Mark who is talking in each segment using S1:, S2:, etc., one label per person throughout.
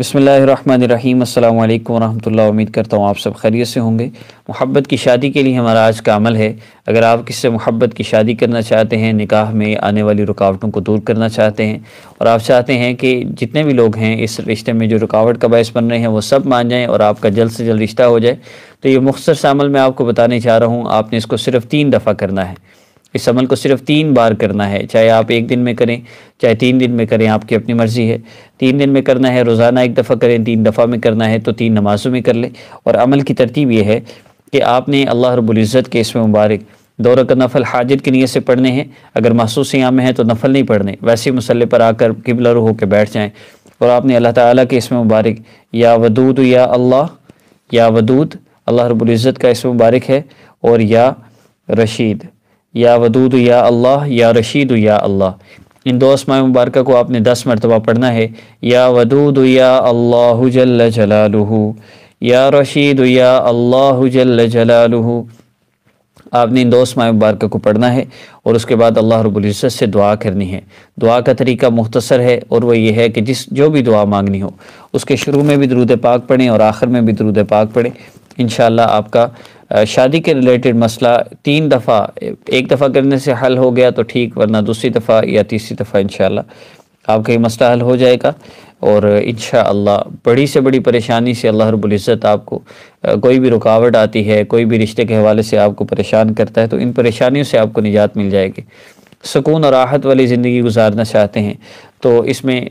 S1: बसमीम अल्लाम वरहमल उम्मीद करता हूँ आप सब खैरियत से होंगे मोहब्बत की शादी के लिए हमारा आज का अमल है अगर आप किससे मोहब्बत की शादी करना चाहते हैं निकाह में आने वाली रुकावटों को दूर करना चाहते हैं और आप चाहते हैं कि जितने भी लोग हैं इस रिश्ते में जो रुकावट का बायस बन रहे हैं वो सब मान जाएँ और आपका जल्द से जल्द रिश्ता हो जाए तो ये मुख्तर सामल मैं आपको बताने चाह रहा हूँ आपने इसको सिर्फ़ तीन दफ़ा करना है इस अमल को सिर्फ तीन बार करना है चाहे आप एक दिन में करें चाहे तीन दिन में करें आपकी अपनी मर्ज़ी है तीन दिन में करना है रोज़ाना एक दफ़ा करें तीन दफ़ा में करना है तो तीन नमाज़ों में कर लें और अमल की तरतीब यह है कि आपने अल्लाह रबुल्ज़त के इसमें मुबारक दो रकत नफल हाजिर की नीयत से पढ़ने हैं अगर महसूस याम हैं तो नफल नहीं पढ़ने वैसे मसल्ले पर आकर किबला रू होकर बैठ जाएँ और आपने अल्लाह ताली के इसमें मुबारक या वदूद या अल्लाह या वदूद अल्लाह रबुल्ज़त का इसमें मुबारक है और या रशीद या वदूद या अल्लाह या रशीद या अल्लाह इन दो असमा मुबारक को आपने दस मरतबा पढ़ना है या वदूद या अल्लाह जल जलालहू या रशीद या अल्लाह जल जलालहू आपने इन दो असमा मुबारक को पढ़ना है और उसके बाद अल्लाह रबुल्ज़त से दुआ करनी है दुआ का तरीका मुख्तसर है और वह यह है कि जिस जो भी दुआ मांगनी हो उसके शुरू में भी दरूद पाक पढ़ें और आखिर में भी दरूद पाक पढ़ें इन आपका शादी के रिलेटेड मसला तीन दफ़ा एक दफ़ा करने से हल हो गया तो ठीक वरना दूसरी दफ़ा या तीसरी दफ़ा इन आपका ये मसला हल हो जाएगा और इन बड़ी से बड़ी परेशानी से अल्लाह रबुल्ज़त आपको कोई भी रुकावट आती है कोई भी रिश्ते के हवाले से आपको परेशान करता है तो इन परेशानियों से आपको निजात मिल जाएगी सुकून और राहत वाली ज़िंदगी गुजारना चाहते हैं तो इसमें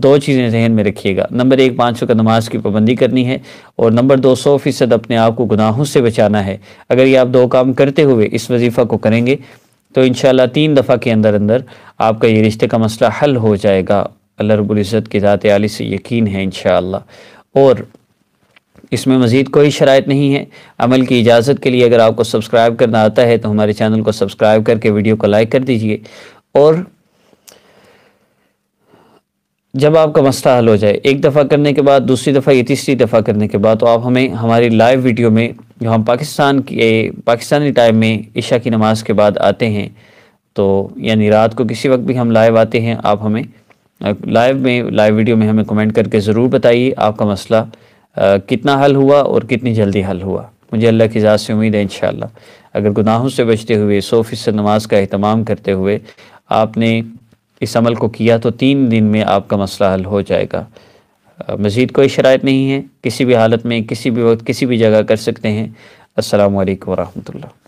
S1: दो चीज़ें जहन में रखिएगा नंबर एक पाँच सौ का नमाज की पाबंदी करनी है और नंबर दो सौ फ़ीसद अपने आप को गुनाहों से बचाना है अगर ये आप दो काम करते हुए इस वजीफ़ा को करेंगे तो इन तीन दफ़ा के अंदर अंदर आपका ये रिश्ते का मसला हल हो जाएगा अल्लाह रबुल्ज़त की ज़ात आली से यकीन है इन और इसमें मज़ीद कोई शरात नहीं है अमल की इजाज़त के लिए अगर आपको सब्सक्राइब करना आता है तो हमारे चैनल को सब्सक्राइब करके वीडियो को लाइक कर दीजिए और जब आपका मसला हल हो जाए एक दफ़ा करने के बाद दूसरी दफ़ा या तीसरी दफ़ा करने के बाद तो आप हमें हमारी लाइव वीडियो में जो हम पाकिस्तान के पाकिस्तानी टाइम में इशा की नमाज़ के बाद आते हैं तो यानी रात को किसी वक्त भी हम लाइव आते हैं आप हमें लाइव में लाइव वीडियो में हमें कमेंट करके ज़रूर बताइए आपका मसला कितना हल हुआ और कितनी जल्दी हल हुआ मुझे अल्लाह की ज़ात से उम्मीद है इन अगर गुनाहों से बचते हुए सौ फ़ीसद नमाज का अहतमाम करते हुए आपने इस अमल को किया तो तीन दिन में आपका मसला हल हो जाएगा मज़ीद कोई शराय नहीं है किसी भी हालत में किसी भी वक्त किसी भी जगह कर सकते हैं असलकम वरहमल्ला